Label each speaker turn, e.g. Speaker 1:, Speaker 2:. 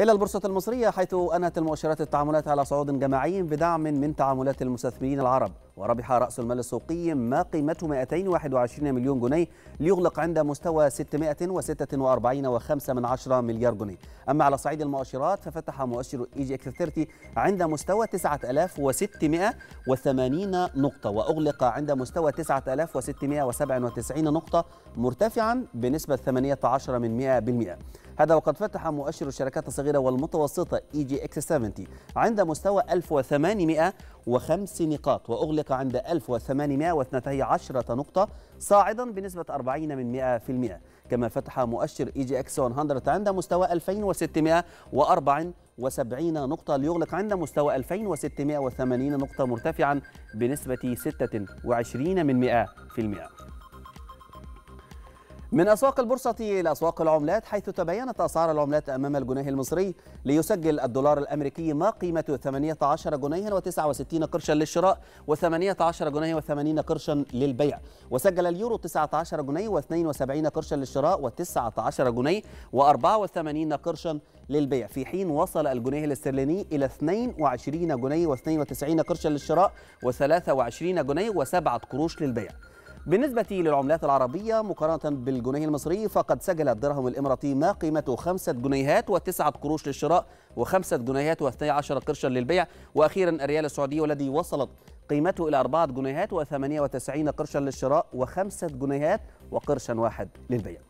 Speaker 1: إلى البورصة المصرية حيث أنهت المؤشرات التعاملات على صعود جماعي بدعم من تعاملات المستثمرين العرب وربح رأس المال السوقي ما قيمته 221 مليون جنيه ليغلق عند مستوى 646.5 مليار جنيه أما على صعيد المؤشرات ففتح مؤشر إي جي إكس 30 عند مستوى 9680 نقطة وأغلق عند مستوى 9697 نقطة مرتفعا بنسبة 18 من 100% هذا وقد فتح مؤشر الشركات الصغيرة والمتوسطة اي جي اكس 70 عند مستوى 1805 نقاط وأغلق عند 1812 نقطة صاعدا بنسبة 40 من 100% كما فتح مؤشر اي جي اكس 100 عند مستوى 2674 نقطة ليغلق عند مستوى 2680 نقطة مرتفعا بنسبة 26 من 100% من أسواق البورصة إلى أسواق العملات حيث تبينت أسعار العملات أمام الجنيه المصري ليسجل الدولار الأمريكي ما قيمته 18 جنيها و69 قرشا للشراء و18 جنيه و80 قرشا للبيع وسجل اليورو 19 جنيه و72 قرشا للشراء و19 جنيه و84 قرشا للبيع في حين وصل الجنيه الاسترليني إلى 22 جنيه و92 قرشا للشراء و23 جنيه و7 قروش للبيع بالنسبة للعملات العربية مقارنة بالجنيه المصري فقد سجل الدرهم الإماراتي ما قيمته خمسة جنيهات وتسعة قروش للشراء وخمسة جنيهات واثني عشر قرشا للبيع وأخيرا الريال السعودي والذي وصلت قيمته إلى أربعة جنيهات وثمانية وتسعين قرشا للشراء وخمسة جنيهات وقرشا واحد للبيع